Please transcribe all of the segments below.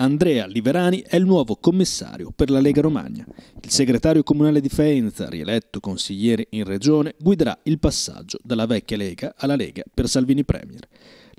Andrea Liverani è il nuovo commissario per la Lega Romagna. Il segretario comunale di Faenza, rieletto consigliere in regione, guiderà il passaggio dalla vecchia Lega alla Lega per Salvini Premier.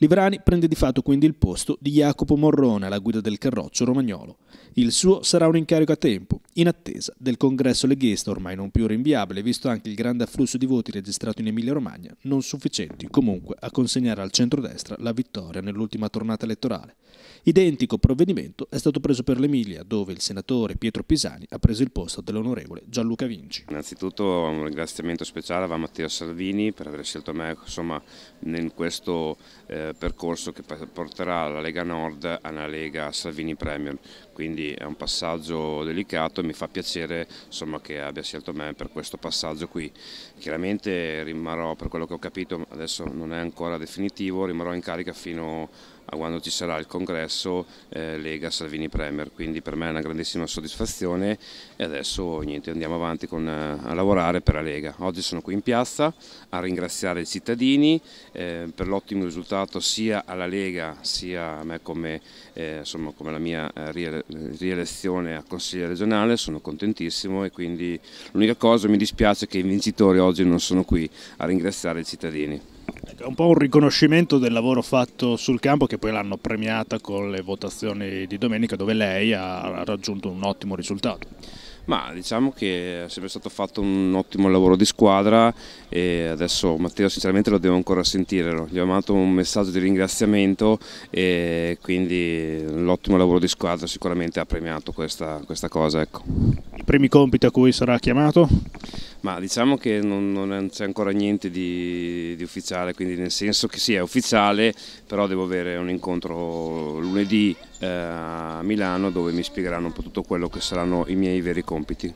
Livrani prende di fatto quindi il posto di Jacopo Morrone alla guida del carroccio romagnolo. Il suo sarà un incarico a tempo, in attesa del congresso leghista ormai non più rinviabile, visto anche il grande afflusso di voti registrato in Emilia-Romagna, non sufficienti comunque a consegnare al centrodestra la vittoria nell'ultima tornata elettorale. Identico provvedimento è stato preso per l'Emilia, dove il senatore Pietro Pisani ha preso il posto dell'onorevole Gianluca Vinci. Innanzitutto un ringraziamento speciale a Matteo Salvini per aver scelto me insomma, in questo eh, percorso che porterà la Lega Nord a una Lega Salvini Premier, quindi è un passaggio delicato e mi fa piacere insomma, che abbia scelto me per questo passaggio qui. Chiaramente rimarrò, per quello che ho capito, adesso non è ancora definitivo, rimarrò in carica fino a a quando ci sarà il congresso eh, Lega Salvini Premier, quindi per me è una grandissima soddisfazione e adesso niente, andiamo avanti con, eh, a lavorare per la Lega. Oggi sono qui in piazza a ringraziare i cittadini eh, per l'ottimo risultato sia alla Lega sia a me come, eh, insomma, come la mia eh, rielezione a consigliere regionale, sono contentissimo e quindi l'unica cosa mi dispiace che i vincitori oggi non sono qui a ringraziare i cittadini è un po' un riconoscimento del lavoro fatto sul campo che poi l'hanno premiata con le votazioni di domenica dove lei ha raggiunto un ottimo risultato. Ma diciamo che è sempre stato fatto un ottimo lavoro di squadra e adesso Matteo sinceramente lo devo ancora sentire, gli ho mandato un messaggio di ringraziamento e quindi l'ottimo lavoro di squadra sicuramente ha premiato questa, questa cosa. Ecco. I primi compiti a cui sarà chiamato? Ma diciamo che non, non c'è ancora niente di, di, ufficiale, quindi nel senso che sì, è ufficiale, però devo avere un incontro lunedì eh, a Milano dove mi spiegheranno un po' tutto quello che saranno i miei veri compiti.